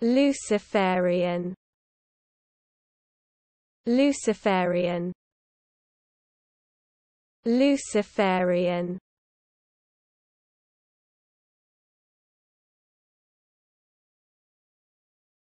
Luciferian Luciferian Luciferian